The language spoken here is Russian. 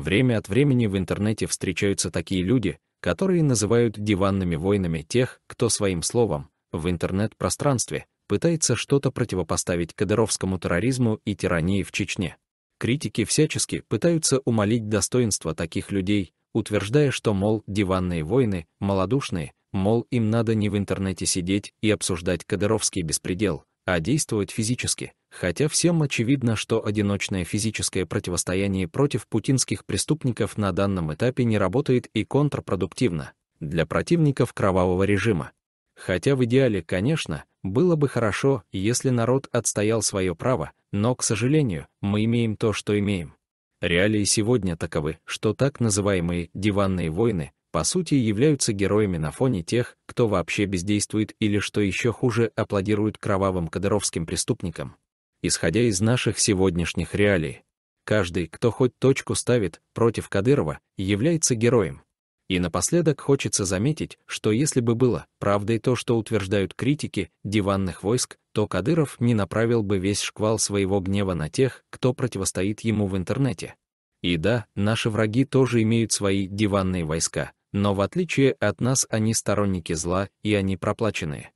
Время от времени в интернете встречаются такие люди, которые называют диванными войнами тех, кто своим словом в интернет-пространстве пытается что-то противопоставить кадыровскому терроризму и тирании в Чечне. Критики всячески пытаются умолить достоинство таких людей, утверждая, что, мол, диванные войны, малодушные, мол, им надо не в интернете сидеть и обсуждать кадыровский беспредел, а действовать физически — Хотя всем очевидно, что одиночное физическое противостояние против путинских преступников на данном этапе не работает и контрпродуктивно для противников кровавого режима. Хотя в идеале, конечно, было бы хорошо, если народ отстоял свое право, но, к сожалению, мы имеем то, что имеем. Реалии сегодня таковы, что так называемые «диванные войны» по сути являются героями на фоне тех, кто вообще бездействует или, что еще хуже, аплодирует кровавым кадыровским преступникам исходя из наших сегодняшних реалий. Каждый, кто хоть точку ставит против Кадырова, является героем. И напоследок хочется заметить, что если бы было правдой то, что утверждают критики диванных войск, то Кадыров не направил бы весь шквал своего гнева на тех, кто противостоит ему в интернете. И да, наши враги тоже имеют свои диванные войска, но в отличие от нас они сторонники зла и они проплаченные.